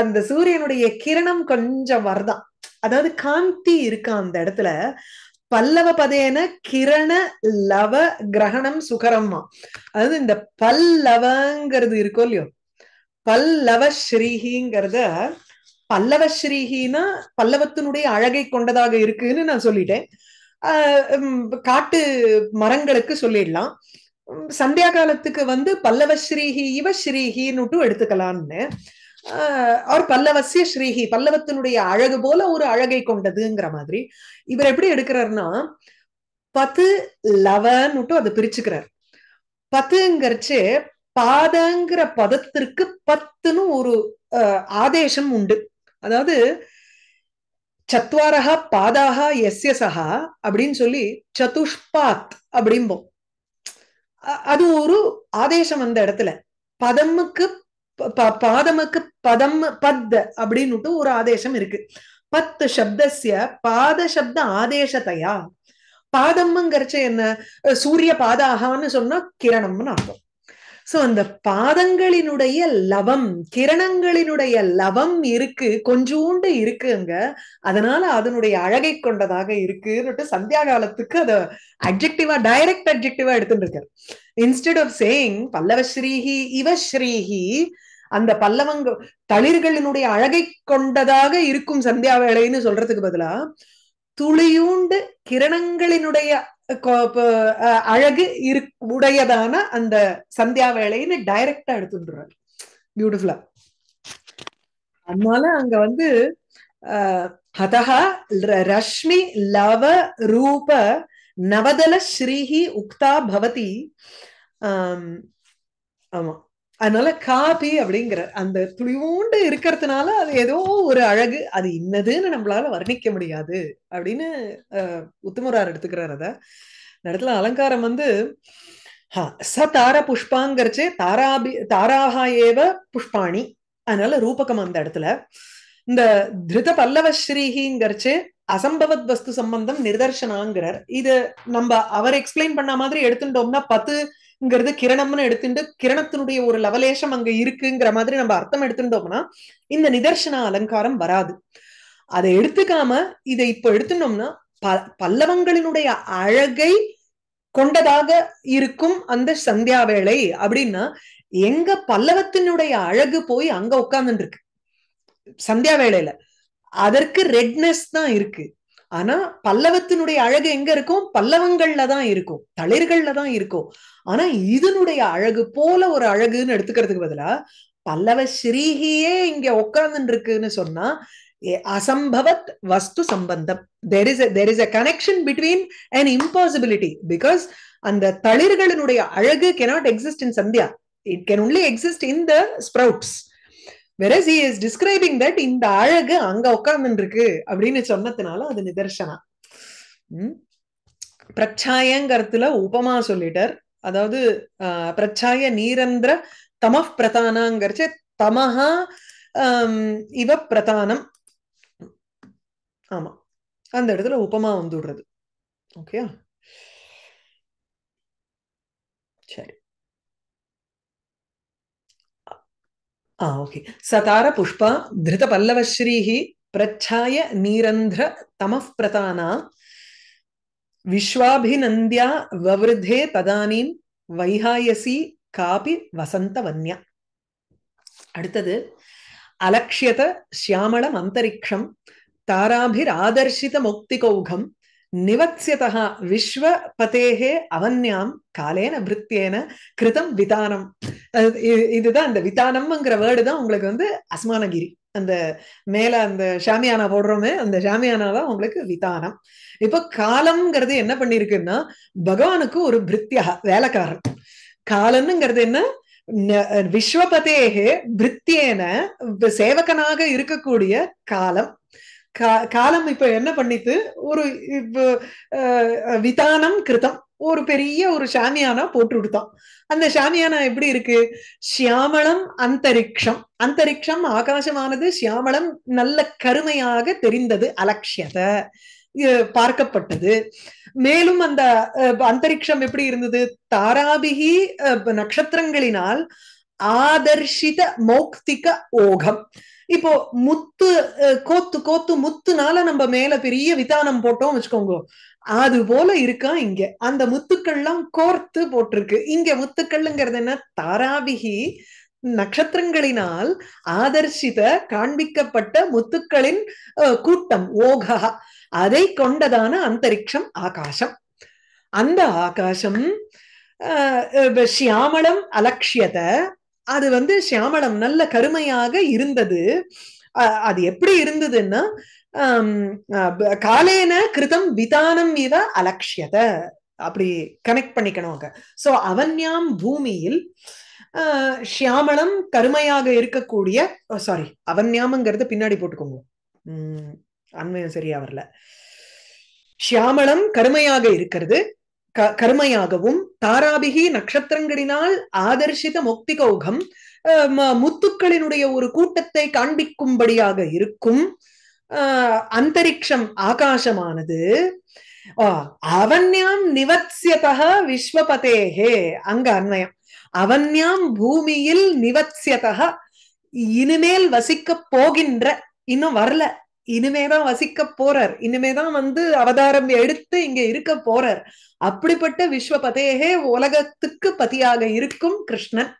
அந்த சூரியனுடைய கிரணம் கொஞ்சம் வரதான் அதாவது காந்தி இருக்கா அந்த இடத்துல பல்லவ பதேன கிரண லவ கிரகணம் சுகரம்மா அதாவது இந்த பல்லவங்கிறது இருக்கும் இல்லையோ பல்லவ ஸ்ரீஹிங்கிறத பல்லவ ஸ்ரீஹின்னா பல்லவத்தினுடைய அழகை கொண்டதாக இருக்குன்னு நான் சொல்லிட்டேன் காட்டு மரங்களுக்கு சொல்லிடலாம் சந்தியா காலத்துக்கு வந்து பல்லவ ஸ்ரீஹி இவ ஸ்ரீஹின்னுட்டு ஆஹ் அவர் பல்லவசிய ஸ்ரீஹி பல்லவத்தினுடைய அழகு போல ஒரு அழகை கொண்டதுங்கிற மாதிரி இவர் எப்படி எடுக்கிறாருன்னா பத்து லவன்னுட்டு அதை பிரிச்சுக்கிறார் பத்துங்கிறச்சு பாதங்கிற பதத்திற்கு பத்துன்னு ஒரு ஆதேசம் உண்டு அதாவது சத்வாரஹா பாதாகா எஸ்ய சஹா அப்படின்னு சொல்லி சதுஷ்பாத் அப்படிம்போம் அது ஒரு ஆதேசம் அந்த இடத்துல பதமுக்கு பாதமுக்கு பதம் பத் அப்படின்னுட்டு ஒரு ஆதேசம் இருக்கு பத்து சப்தசிய பாத சப்த ஆதேசத்தையா பாதம்ங்கிறச்ச என்ன சூரிய பாதாகான்னு சொன்னா கிரணம்னு அர்த்தம் சோ அந்த பாதங்களினுடைய லவம் கிரணங்களினுடைய லவம் இருக்கு கொஞ்சோண்டு இருக்கு அங்க அதனால அதனுடைய அழகை கொண்டதாக இருக்குன்னு சந்தியா காலத்துக்கு அத அப்ஜெக்டிவா டைரக்ட் அப்ஜெக்டிவா எடுத்துட்டு இருக்காரு இன்ஸ்டெட் ஆஃப் சேயிங் இவ ஸ்ரீஹி அந்த பல்லவங்க தளிர்களினுடைய அழகை கொண்டதாக இருக்கும் சந்தியா வேலைன்னு சொல்றதுக்கு பதிலா துளியூண்டு கிரணங்களினுடைய அழகு இரு உடையதான அந்த சந்தியா வேலைன்னு டைரக்டா எடுத்துட்டுறாரு பியூட்டிஃபுல்லா அதனால அங்க வந்து ஹதஹா ரஷ்மி லவ ரூப நவதல ஸ்ரீஹி உக்தா பவதி ஆமா அதனால காபி அப்படிங்கிற அந்த துளிவோண்டு இருக்கிறதுனால அது ஏதோ ஒரு அழகு அது இன்னதுன்னு நம்மளால வர்ணிக்க முடியாது அப்படின்னு உத்துமரார் எடுத்துக்கிறார் அத இடத்துல அலங்காரம் வந்து ச தார புஷ்பாங்கிறச்சு தாராபி தாராக ஏவ புஷ்பாணி அதனால ரூபகம் அந்த இடத்துல இந்த திருத பல்லவ ஸ்ரீஹிங்கிறச்சு அசம்பவத் வஸ்து சம்பந்தம் நிதர்சனாங்கிறார் இது நம்ம அவர் எக்ஸ்பிளைன் பண்ண மாதிரி எடுத்துட்டோம்னா பத்து கிரணம்ங்கிறது கிரணம்னு எடுத்துட்டு கிரணத்தினுடைய ஒரு லவலேஷம் அங்க இருக்குங்கிற மாதிரி நம்ம அர்த்தம் எடுத்துட்டோம்னா இந்த நிதர்சன அலங்காரம் வராது அதை எடுத்துக்காம இதை இப்ப எடுத்துட்டோம்னா ப பல்லவங்களினுடைய அழகை கொண்டதாக இருக்கும் அந்த சந்தியா வேலை அப்படின்னா எங்க பல்லவத்தினுடைய அழகு போய் அங்க உட்கார்ந்துட்டு இருக்கு சந்தியா வேலையில அதற்கு ரெட்னஸ் தான் இருக்கு ஆனா பல்லவத்தினுடைய அழகு எங்க இருக்கும் பல்லவங்கள்ல தான் இருக்கும் தளிர்கள்ல தான் இருக்கும் ஆனா இதனுடைய அழகு போல ஒரு அழகுன்னு எடுத்துக்கிறதுக்கு பதிலா பல்லவ ஸ்ரீஹியே இங்க உட்கார்ந்துட்டு இருக்குன்னு சொன்னா அசம்பவத் வஸ்து சம்பந்தம் there is there is a connection between and impossibility because அந்த தளிர்களினுடைய அழகு கெனாட் எக்ஸிஸ்ட் இன் சந்தியா it can only exist in the sprouts verse he is describing that இந்த அழகு அங்க உட்கார்ந்துருக்கு அப்படின்னு சொன்னதுனால அது நிதர்சனா பிரச்சாயங்கிறதுல உபமா சொல்லிட்டார் அதாவது பிரச்சாய நீரந்திர தம பிரதானாங்கிறச்சு தமஹா இவ பிரதானம் ஆமா அந்த இடத்துல உபமா வந்துடுறது ஓகே சரி ஓகே சதார புஷ்பா திருத பல்லவஸ்ரீஹி பிரச்சாய நீரந்திர தமஃப் பிரதானா விஸ்வாபிநந்தியா வவருதே ததானீம் வைகாயசி காபி வசந்த வன்யா அடுத்தது அலட்சியத சியாமளம் அந்தரிக்ஷம் தாராபிர் ஆதர்ஷித முக்தி கௌகம் निवत्स्यतः விஸ்வபதேகே அவன்யாம் காலேன விருத்தியேன கிருதம் விதானம் இதுதான் அந்த விதானம்ங்கிற வேர்டு தான் உங்களுக்கு வந்து அஸ்மானகிரி அந்த மேல அந்த ஷாமியானா போடுறோமே அந்த ஷாமியானா உங்களுக்கு விதானம் இப்போ காலம்ங்கிறது என்ன பண்ணிருக்குன்னா பகவானுக்கு ஒரு பிரித்தியா வேலைக்காரன் காலன்னுங்கிறது என்ன விஸ்வபதேகே பிரித்தியேன சேவகனாக இருக்கக்கூடிய காலம் காலம் இப்ப என்ன பண்ணிட்டு ஒரு விதானம் கிருத்தம் ஒரு பெரிய ஒரு ஷாமியானா போட்டு விடுத்தான் அந்த ஷாமியானா எப்படி இருக்கு சியாமளம் அந்தரிக்ஷம் அந்தரிக்ஷம் ஆகாசமானது சியாமளம் நல்ல கருமையாக தெரிந்தது அலட்சியத பார்க்கப்பட்டது மேலும் அந்த அந்தரிக்ஷம் எப்படி இருந்தது தாராபிகி நட்சத்திரங்களினால் ஆதர்ஷித மௌக்திக ஓகம் இப்போ முத்து கோத்து கோத்து முத்துனால நம்ம மேல பெரிய விதானம் போட்டோம் வச்சுக்கோங்க அது போல இருக்கா இங்க அந்த முத்துக்கள்லாம் கோர்த்து போட்டிருக்கு இங்க முத்துக்கள்ங்கிறது என்ன தாராபிகி நட்சத்திரங்களினால் ஆதர்ஷித காண்பிக்கப்பட்ட முத்துக்களின் கூட்டம் ஓகா அதை கொண்டதான அந்தரிக்ஷம் ஆகாசம் அந்த ஆகாசம் ஆஹ் சியாமளம் அலட்சியத அது வந்து சியாமளம் நல்ல கருமையாக இருந்தது அது எப்படி இருந்ததுன்னா காலேன கிருதம் விதானம் இவ அலட்சியத அப்படி கனெக்ட் பண்ணிக்கணும் அங்க சோ அவன்யாம் பூமியில் சியாமளம் கருமையாக இருக்கக்கூடிய சாரி அவன்யாமங்கிறது பின்னாடி போட்டுக்கோங்க உம் அண்மையும் சரியா வரல சியாமளம் கருமையாக இருக்கிறது கருமையாகவும் தாராபிகி நட்சத்திரங்களினால் ஆதர்ஷித கௌகம் முத்துக்களினுடைய ஒரு கூட்டத்தை காண்பிக்கும்படியாக இருக்கும் அந்தரிக்ஷம் ஆகாசமானது அவன்யாம் நிவத்யதக விஸ்வபதேகே அங்க அன்வயம் அவன்யாம் பூமியில் நிவத்யதக இனிமேல் வசிக்க போகின்ற இன்னும் வரல இனிமேதான் வசிக்க போறார் இனிமேதான் வந்து அவதாரம் எடுத்து இங்க இருக்க போறார் அப்படிப்பட்ட விஸ்வ பதேகே உலகத்துக்கு பதியாக இருக்கும் கிருஷ்ணன்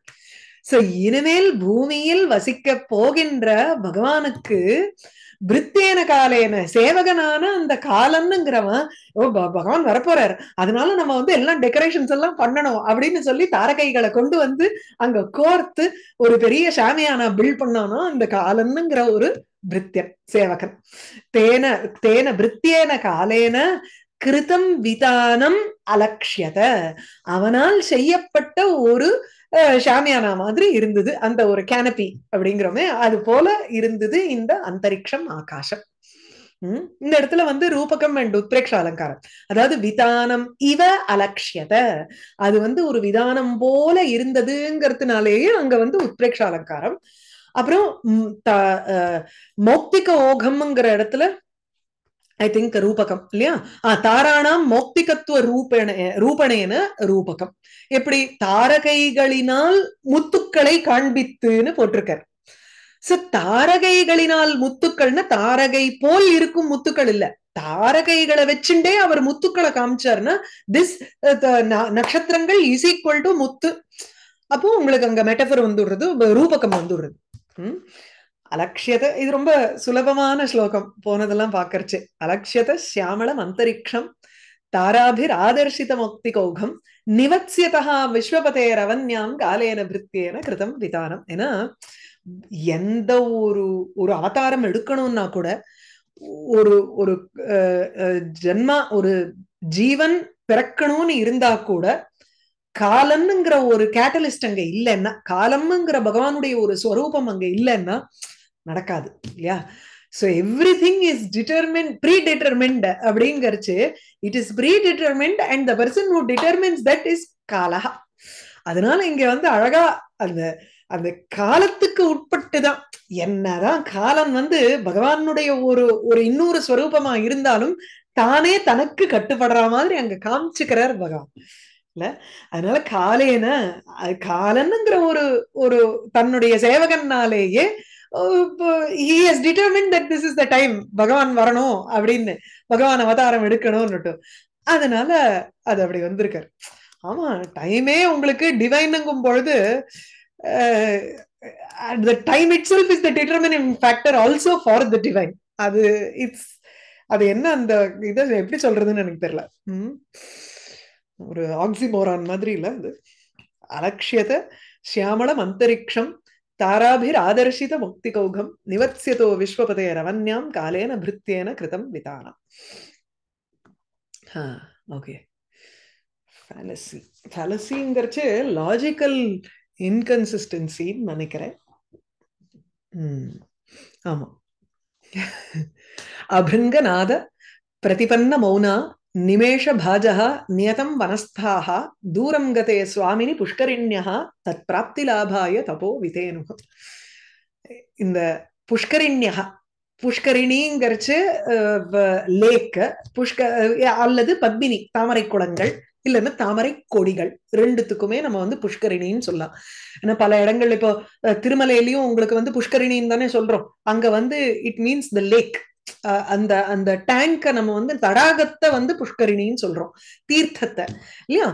சோ இனிமேல் பூமியில் வசிக்க போகின்ற பகவானுக்கு பிரித்தேன காலேன சேவகனான அந்த காலன்னுங்கிறவன் ஓ பகவான் வரப்போறாரு அதனால நம்ம வந்து எல்லாம் டெக்கரேஷன்ஸ் எல்லாம் பண்ணணும் அப்படின்னு சொல்லி தாரகைகளை கொண்டு வந்து அங்க கோர்த்து ஒரு பெரிய நான் பில்ட் பண்ணானோ அந்த காலன்னுங்கிற ஒரு भृत्यं सेवकं तेन காலேன கிருதம் விதானம் அலட்சியத அவனால் செய்யப்பட்ட ஒரு ஷாமியானா மாதிரி இருந்தது அந்த ஒரு கேனபி அப்படிங்கிறோமே அது போல இருந்தது இந்த அந்தரிக்ஷம் ஆகாசம் இந்த இடத்துல வந்து ரூபகம் அண்ட் உத்ரேக்ஷ அலங்காரம் அதாவது விதானம் இவ அலக்ஷியத அது வந்து ஒரு விதானம் போல இருந்ததுங்கிறதுனாலேயே அங்க வந்து உத்ரேக்ஷ அலங்காரம் அப்புறம் மௌக்திக ஓகம்ங்கிற இடத்துல ஐ திங்க் ரூபகம் இல்லையா ஆஹ் தாராணாம் மௌக்திகத்துவ ரூபண ரூபணேன ரூபகம் எப்படி தாரகைகளினால் முத்துக்களை காண்பித்துன்னு போட்டிருக்கார் சோ தாரகைகளினால் முத்துக்கள்னா தாரகை போல் இருக்கும் முத்துக்கள் இல்ல தாரகைகளை வச்சுட்டே அவர் முத்துக்களை காமிச்சாருன்னா திஸ் நட்சத்திரங்கள் இஸ் ஈக்குவல் டு முத்து அப்போ உங்களுக்கு அங்க மெட்டபர் வந்துடுறது ரூபகம் வந்துடுறது அலக்ஷியத இது ரொம்ப சுலபமான ஸ்லோகம் போனதெல்லாம் பாக்கறச்சு அலக்ஷியத சியாமளம் அந்தரிக்ஷம் தாராபிர் ஆதர்ஷித முக்தி கௌகம் நிவத்யதா விஸ்வபதே ரவன்யாம் காலேன பிரித்தியேன கிருதம் விதானம் ஏன்னா எந்த ஒரு ஒரு அவதாரம் எடுக்கணும்னா கூட ஒரு ஒரு ஜென்மா ஒரு ஜீவன் பிறக்கணும்னு இருந்தா கூட காலம்ங்கிற ஒரு கேட்டலிஸ்ட் அங்க இல்லைன்னா காலம்ங்கிற பகவானுடைய ஒரு ஸ்வரூபம் அங்க இல்லைன்னா நடக்காது இல்லையா so everything is determine predetermined அப்படிங்கிறச்சு it is predetermined and the person who determines that is காலகா அதனால இங்க வந்து அழகா அந்த அந்த காலத்துக்கு உட்பட்டுதான் என்னதான் காலம் வந்து பகவானுடைய ஒரு ஒரு இன்னொரு ஸ்வரூபமா இருந்தாலும் தானே தனக்கு கட்டுப்படுற மாதிரி அங்க காமிச்சுக்கிறார் பகவான் இல்ல அதனால காலேன காலனுங்கிற ஒரு ஒரு தன்னுடைய சேவகன்னாலேயே இஸ் த டைம் பகவான் வரணும் அப்படின்னு பகவான் அவதாரம் எடுக்கணும்னுட்டு அதனால அது அப்படி வந்திருக்காரு ஆமா டைமே உங்களுக்கு டிவைனுங்கும் பொழுது the time itself is the determining factor also for the divine அது இட்ஸ் அது என்ன அந்த இதை எப்படி சொல்றதுன்னு எனக்கு தெரியல ஒரு ஆக்சிமோரான் மாதிரி இல்ல அது அலட்சியத சியாமளம் அந்தரிக்ஷம் தாராபிர் ஆதர்ஷித முக்தி கௌகம் நிவத்யதோ விஸ்வபதே ரவன்யாம் காலேன பிருத்தேன கிருதம் விதானம் ஓகே ஃபேலசி ஃபேலசிங்கிறச்சு லாஜிக்கல் இன்கன்சிஸ்டன்சின்னு நினைக்கிறேன் ஆமா அபிருங்கநாத பிரதிபன்ன மௌனா நிமேஷபாஜः நியதம் வனஸ்தாः தூரம் கதே சுவாமினி புஷ்கரிண்யா தத் பிராப்தி லாபாய தபோ விதேனு இந்த புஷ்கரிண்யா புஷ்கரிணிங்கிறச்சு லேக் புஷ்க அல்லது பத்மினி தாமரை குளங்கள் இல்லைன்னா தாமரை கொடிகள் ரெண்டுத்துக்குமே நம்ம வந்து புஷ்கரிணின்னு சொல்லலாம் ஏன்னா பல இடங்கள் இப்போ திருமலையிலயும் உங்களுக்கு வந்து புஷ்கரிணின்னு தானே சொல்றோம் அங்க வந்து இட் மீன்ஸ் த லேக் அந்த அந்த டேங்கை நம்ம வந்து தடாகத்தை வந்து புஷ்கரிணின்னு சொல்றோம் தீர்த்தத்தை இல்லையா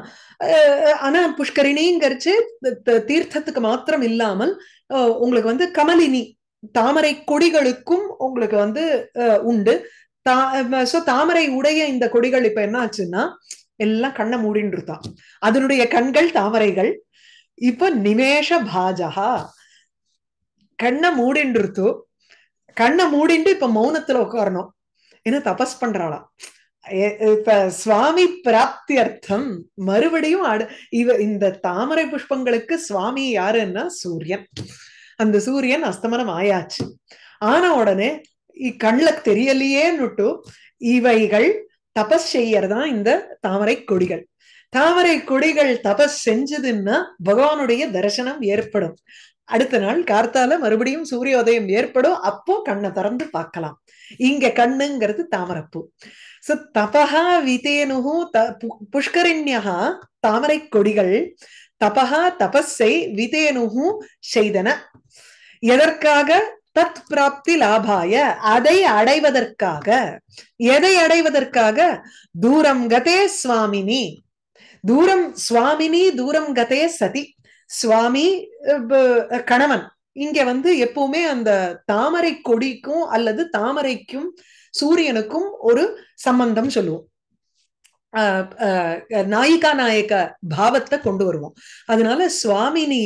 ஆனா புஷ்கரிணிங்கிறச்சு தீர்த்தத்துக்கு மாத்திரம் இல்லாமல் உங்களுக்கு வந்து கமலினி தாமரை கொடிகளுக்கும் உங்களுக்கு வந்து உண்டு தா சோ தாமரை உடைய இந்த கொடிகள் இப்ப என்ன ஆச்சுன்னா எல்லாம் கண்ணை மூடின்னு இருந்தான் அதனுடைய கண்கள் தாமரைகள் இப்ப நிமேஷ பாஜகா கண்ணை மூடின்றிருத்தோ கண்ணை மூடிண்டு இப்ப மௌனத்துல உட்காரணும் என்ன தபஸ் பண்றாளா இப்ப சுவாமி பிராப்தி அர்த்தம் மறுபடியும் இவ இந்த தாமரை புஷ்பங்களுக்கு சுவாமி யாருன்னா சூரியன் அந்த சூரியன் அஸ்தமனம் ஆயாச்சு ஆன உடனே கண்ணுக்கு தெரியலையேன்னுட்டு இவைகள் தபஸ் செய்யறதான் இந்த தாமரை கொடிகள் தாமரை கொடிகள் தபஸ் செஞ்சதுன்னா பகவானுடைய தரிசனம் ஏற்படும் அடுத்த நாள் கார்த்தால மறுபடியும் சூரியோதயம் ஏற்படும் அப்போ கண்ணை திறந்து பார்க்கலாம் இங்க கண்ணுங்கிறது தாமரப்பூ சோ தபஹா விதேனு த புஷ்கரிண்யா தாமரை கொடிகள் தபஹா தபஸை விதேனு செய்தன எதற்காக தத் பிராப்தி லாபாய அதை அடைவதற்காக எதை அடைவதற்காக தூரம் கதே சுவாமினி தூரம் சுவாமினி தூரம் கதே சதி சுவாமி கணவன் இங்க வந்து எப்பவுமே அந்த தாமரை கொடிக்கும் அல்லது தாமரைக்கும் சூரியனுக்கும் ஒரு சம்பந்தம் சொல்லுவோம் நாயிகா நாயக்க பாவத்தை கொண்டு வருவோம் அதனால சுவாமினி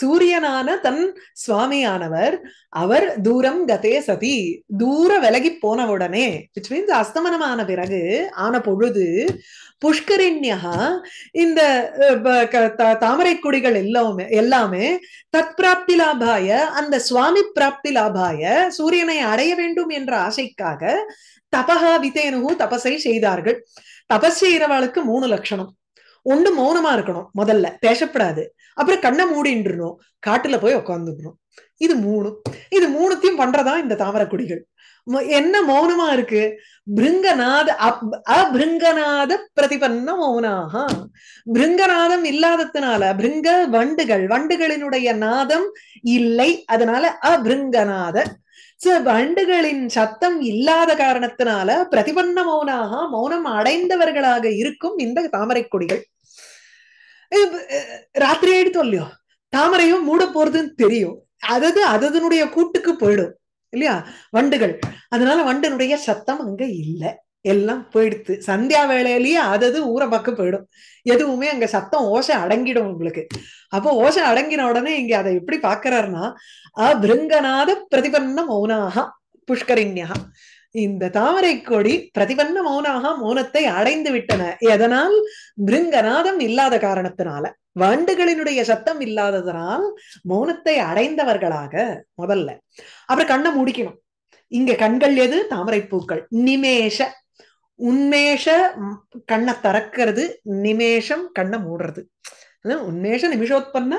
சூரியனான தன் சுவாமியானவர் அவர் தூரம் கதே சதி தூர விலகி போன உடனே விச் மீன்ஸ் அஸ்தமனமான பிறகு ஆன பொழுது புஷ்கரிண்யா இந்த தாமரை குடிகள் எல்லாமே எல்லாமே தத் பிராப்தி லாபாய அந்த சுவாமி பிராப்தி லாபாய சூரியனை அடைய வேண்டும் என்ற ஆசைக்காக தபகா விதேனு தபசை செய்தார்கள் தபஸ் செய்யறவாளுக்கு மூணு லட்சணம் ஒண்ணு மௌனமா இருக்கணும் முதல்ல பேசப்படாது அப்புறம் கண்ணை மூடின்றணும் காட்டுல போய் உக்காந்துக்கணும் இது மூணு இது மூணுத்தையும் பண்றதா இந்த தாமரக்குடிகள் என்ன மௌனமா இருக்கு பிருங்கநாத அபிருங்கநாத பிரதிபன்ன மௌனாக பிருங்கநாதம் இல்லாததுனால பிருங்க வண்டுகள் வண்டுகளினுடைய நாதம் இல்லை அதனால அபிருங்கநாத வண்டுகளின் சத்தம் இல்லாத காரணத்தினால பிரதிபன்ன மௌனாக மௌனம் அடைந்தவர்களாக இருக்கும் இந்த தாமரை கொடிகள் ராத்திரி ஆயிடுத்தோம் இல்லையோ தாமரையும் மூட போறதுன்னு தெரியும் அதது அதனுடைய கூட்டுக்கு போயிடும் இல்லையா வண்டுகள் அதனால வண்டனுடைய சத்தம் அங்க இல்லை எல்லாம் போயிடுத்து சந்தியா வேலையிலயே அதது ஊரை பக்கம் போயிடும் எதுவுமே அங்க சத்தம் ஓசை அடங்கிடும் உங்களுக்கு அப்போ ஓசை அடங்கின உடனே இங்க அதை எப்படி பாக்குறாருன்னா அபிருங்கநாத பிரதிபன்ன மௌனாக புஷ்கரிண்யா இந்த தாமரை கொடி பிரதிபன்ன மௌனாக மௌனத்தை அடைந்து விட்டன எதனால் பிருங்கநாதம் இல்லாத காரணத்தினால வண்டுகளினுடைய சத்தம் இல்லாததனால் மௌனத்தை அடைந்தவர்களாக முதல்ல அப்புறம் கண்ணை முடிக்கணும் இங்க கண்கள் எது தாமரை பூக்கள் நிமேஷ உன்மேஷ கண்ணை தறக்கிறது நிமேஷம் கண்ணை மூடுறது உன்மேஷ நிமிஷோத்பன்ன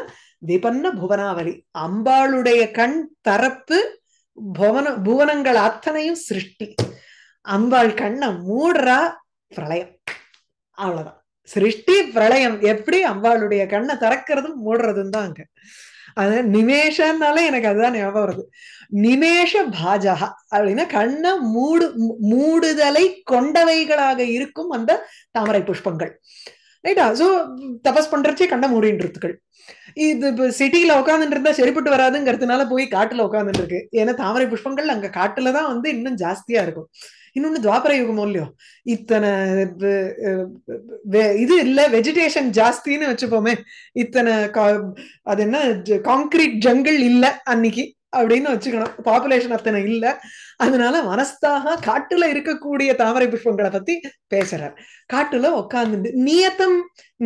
விபன்ன புவனாவலி அம்பாளுடைய கண் தரப்பு புவன புவனங்கள் அத்தனையும் சிருஷ்டி அம்பாள் கண்ணை மூடுறா பிரளயம் அவ்வளவுதான் சிருஷ்டி பிரளயம் எப்படி அம்பாளுடைய கண்ணை திறக்கிறதும் மூடுறதும் தான் அங்க அது நிமேஷம்னாலே எனக்கு அதுதான் ஞாபகம் வருது நிமேஷ பாஜக அப்படின்னா கண்ண மூடு மூடுதலை கொண்டவைகளாக இருக்கும் அந்த தாமரை புஷ்பங்கள் ரைட்டா சோ தபஸ் பண்றச்சே கண்ண மூடின்றதுக்கள் இது இப்ப சிட்டியில உட்காந்துட்டு இருந்தா சரிப்பட்டு வராதுங்கிறதுனால போய் காட்டுல உட்காந்துட்டு இருக்கு ஏன்னா தாமரை புஷ்பங்கள் அங்க காட்டுல தான் வந்து இன்னும் ஜாஸ்தியா இருக்கும் இன்னொன்னு துவாபர யுகமோ இல்லையோ இத்தனை இது இல்ல வெஜிடேஷன் ஜாஸ்தின்னு வச்சுப்போமே இத்தனை அது என்ன காங்கிரீட் ஜங்கிள் இல்ல அன்னைக்கு அப்படின்னு வச்சுக்கணும் பாப்புலேஷன் அத்தனை இல்ல அதனால மனஸ்தாக காட்டுல இருக்கக்கூடிய தாமரை புஷ்பங்களை பத்தி பேசுறார் காட்டுல உட்கார்ந்து நியத்தம்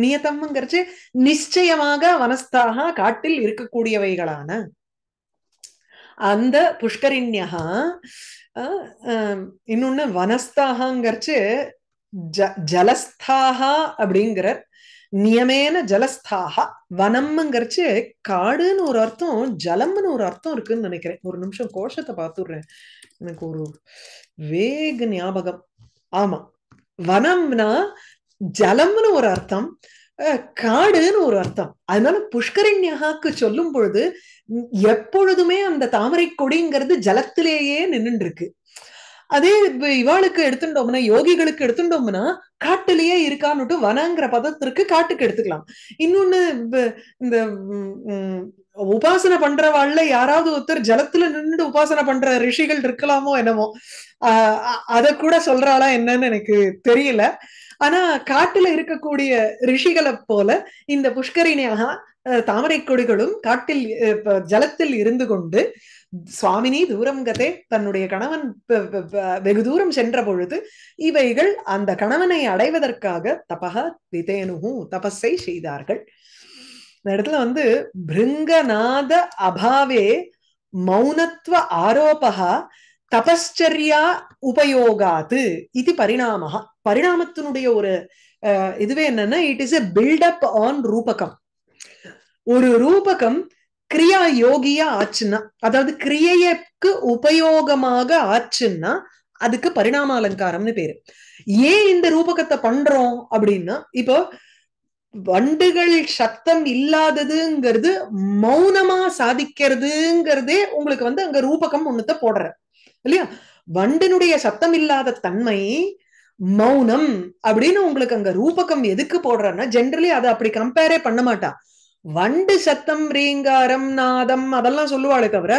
நியத்தம்ங்கிறச்சு நிச்சயமாக மனஸ்தாக காட்டில் இருக்கக்கூடியவைகளான அந்த புஷ்கரிண்யா இன்னொன்னு வனஸ்தாகங்கிறச்சு ஜ ஜலஸ்தாகா அப்படிங்கிறார் நியமேன ஜலஸ்தாகா வனம்ங்கிறச்சு காடுன்னு ஒரு அர்த்தம் ஜலம்னு ஒரு அர்த்தம் இருக்குன்னு நினைக்கிறேன் ஒரு நிமிஷம் கோஷத்தை பார்த்துடுறேன் எனக்கு ஒரு வேக ஞாபகம் ஆமா வனம்னா ஜலம்னு ஒரு அர்த்தம் காடுன்னு ஒரு அர்த்தம் அதனால புஷ்கரண்யாக்கு சொல்லும் பொழுது எப்பொழுதுமே அந்த தாமரை கொடிங்கிறது ஜலத்திலேயே நின்றுட்டு இருக்கு அதே இவாளுக்கு எடுத்துட்டோம்னா யோகிகளுக்கு எடுத்துட்டோம்னா காட்டுலயே இருக்கான்னுட்டு வனங்கிற பதத்திற்கு காட்டுக்கு எடுத்துக்கலாம் இன்னொன்னு இந்த உபாசனை பண்றவாள்ல யாராவது ஒருத்தர் ஜலத்துல நின்று உபாசனை பண்ற ரிஷிகள் இருக்கலாமோ என்னமோ ஆஹ் அத கூட சொல்றாளா என்னன்னு எனக்கு தெரியல ஆனா காட்டுல இருக்கக்கூடிய ரிஷிகளை போல இந்த புஷ்கரிணியாக தாமரை கொடிகளும் காட்டில் ஜலத்தில் இருந்து கொண்டு சுவாமினி தூரம் கதே தன்னுடைய கணவன் வெகு தூரம் சென்ற பொழுது இவைகள் அந்த கணவனை அடைவதற்காக தபக விதேனுகு தபஸை செய்தார்கள் இந்த இடத்துல வந்து பிருங்கநாத அபாவே மௌனத்துவ ஆரோபகா தபஸ்ச்சரியா உபயோகாத்து இது பரிணாமகா பரிணாமத்தினுடைய ஒரு இதுவே என்னன்னா it is a buildup on ரூபகம் ஒரு ரூபகம் கிரியா யோகியா ஆச்சுன்னா அதாவது கிரியைக்கு உபயோகமாக ஆச்சுன்னா அதுக்கு பரிணாம அலங்காரம்னு பேரு ஏன் இந்த ரூபகத்தை பண்றோம் அப்படின்னா இப்போ வண்டுகள் சத்தம் இல்லாததுங்கிறது மௌனமா சாதிக்கிறதுங்கிறதே உங்களுக்கு வந்து அங்க ரூபகம் ஒண்ணுத்த போடுற இல்லையா வண்டினுடைய சத்தம் இல்லாத தன்மை மௌனம் அப்படின்னு உங்களுக்கு அங்க ரூபகம் எதுக்கு போடுறாருன்னா ஜென்ரலி அதை அப்படி கம்பேரே பண்ண மாட்டா வண்டு சத்தம் ரீங்காரம் நாதம் அதெல்லாம் சொல்லுவாளே தவிர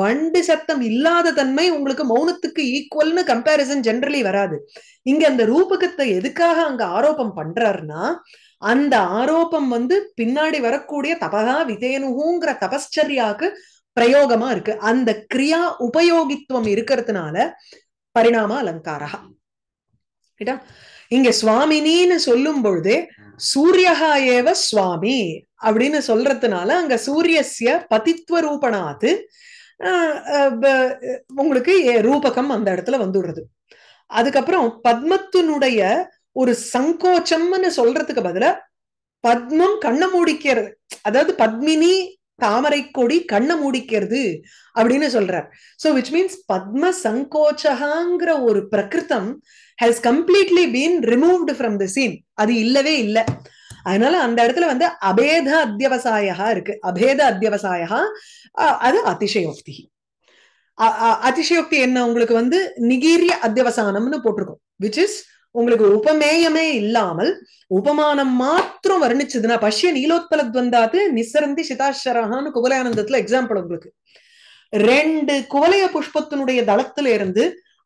வண்டு சத்தம் இல்லாத தன்மை உங்களுக்கு மௌனத்துக்கு ஈக்குவல்னு கம்பேரிசன் ஜென்ரலி வராது இங்க அந்த ரூபகத்தை எதுக்காக அங்க ஆரோபம் பண்றாருன்னா அந்த ஆரோபம் வந்து பின்னாடி வரக்கூடிய தபகா விதேனுகுங்கிற தபஸ்சரியாக்கு பிரயோகமா இருக்கு அந்த கிரியா உபயோகித்துவம் இருக்கிறதுனால பரிணாம அலங்காரகா கேட்டா இங்க சுவாமினின்னு சொல்லும் பொழுது சூரியகா ஏவ சுவாமி அப்படின்னு சொல்றதுனால அங்க சூரியசிய பதித்வ ரூபனாது உங்களுக்கு ரூபகம் அந்த இடத்துல வந்துடுறது அதுக்கப்புறம் பத்மத்தினுடைய ஒரு சங்கோச்சம்னு சொல்றதுக்கு பதில பத்மம் கண்ணை மூடிக்கிறது அதாவது பத்மினி தாமரை கொடி கண்ணை மூடிக்கிறது அப்படின்னு சொல்றார் சோ விச் மீன்ஸ் பத்ம சங்கோச்சகாங்கிற ஒரு பிரகிருத்தம் has completely been removed from the scene அது இல்லவே இல்லை அதனால அந்த இடத்துல வந்து அபேத அத்தியவசாயா இருக்கு அபேத அத்தியவசாயா அது அதிசயோக்தி அதிசயோக்தி என்ன உங்களுக்கு வந்து நிகீரிய அத்தியவசானம்னு போட்டிருக்கோம் விச் இஸ் உங்களுக்கு உபமேயமே இல்லாமல் உபமானம் மாத்திரம் வர்ணிச்சதுன்னா பஷ்ய துவந்தாத்து நிசரந்தி சிதாஷரஹான்னு குவலையானந்தத்துல எக்ஸாம்பிள் உங்களுக்கு ரெண்டு குவலைய புஷ்பத்தினுடைய தளத்துல இருந்து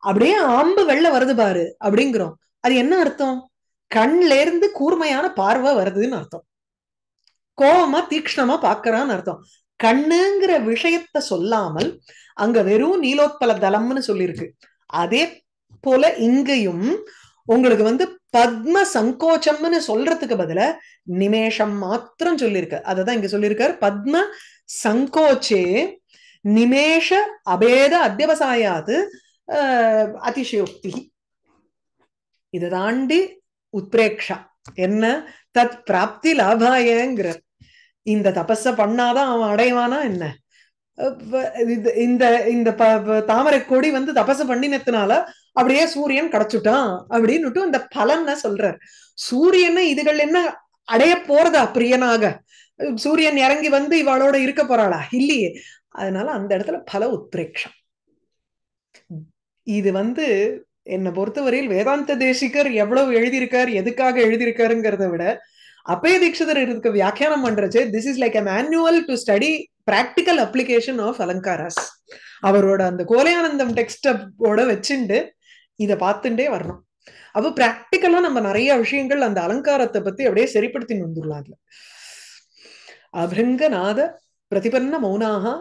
அப்படியே அம்பு வெள்ள வருது பாரு அப்படிங்கிறோம் அது என்ன அர்த்தம் கண்ல இருந்து கூர்மையான பார்வை வருதுன்னு அர்த்தம் கோபமா தீக்ஷணமா பாக்குறான்னு அர்த்தம் கண்ணுங்கிற விஷயத்த சொல்லாமல் அங்க வெறும் நீலோத்பல தலம்னு சொல்லியிருக்கு அதே போல இங்கேயும் உங்களுக்கு வந்து பத்ம சங்கோச்சம்னு சொல்றதுக்கு பதில நிமேஷம் மாத்திரம் சொல்லியிருக்க அததான் இங்க சொல்லியிருக்காரு பத்ம சங்கோச்சே நிமேஷ அபேத அத்தியவசாயாது அதிசயோக்தி இதை தாண்டி உத்ரேக்ஷா என்ன தத் பிராப்தி லாபாயங்கிற இந்த தபஸ பண்ணாதான் அவன் அடைவானா என்ன இந்த இந்த தாமரை கொடி வந்து தபச பண்ணினத்துனால அப்படியே சூரியன் கிடைச்சுட்டான் அப்படின்னுட்டு அந்த பலன்ன சொல்றார் சூரியனை இதுகள் என்ன அடைய போறதா பிரியனாக சூரியன் இறங்கி வந்து இவளோட இருக்க போறாளா இல்லையே அதனால அந்த இடத்துல பல உத்ரேக்ஷம் இது வந்து என்னை பொறுத்தவரையில் வேதாந்த தேசிகர் எவ்வளவு எழுதியிருக்கார் எதுக்காக எழுதியிருக்காருங்கிறத விட அப்பய தீட்சிதர் இருக்க வியாக்கியானம் பண்றச்சு this is like a manual to study practical application of alankaras அவரோட அந்த கோலையானந்தம் டெக்ஸ்டோட வச்சுண்டு இதை பார்த்துட்டே வரணும் அப்போ பிராக்டிக்கலா நம்ம நிறைய விஷயங்கள் அந்த அலங்காரத்தை பத்தி அப்படியே சரிப்படுத்தி வந்துடலாம் அதுல அபிருங்கநாத பிரதிபன்ன மௌனாகா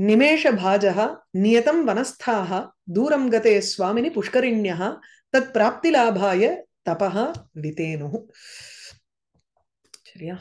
निमेषभाजः नियतं वनस्थाः दूरं गते स्वामिनि पुष्करिण्यः तत्प्राप्तिलाभाय तपः वितेनु चलिया